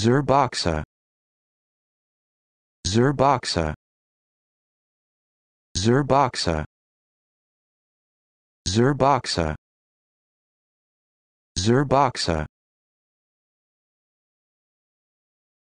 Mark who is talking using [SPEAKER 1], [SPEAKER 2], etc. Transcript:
[SPEAKER 1] Zerboxa Zerboxa Zerboxa Zerboxa Zerboxa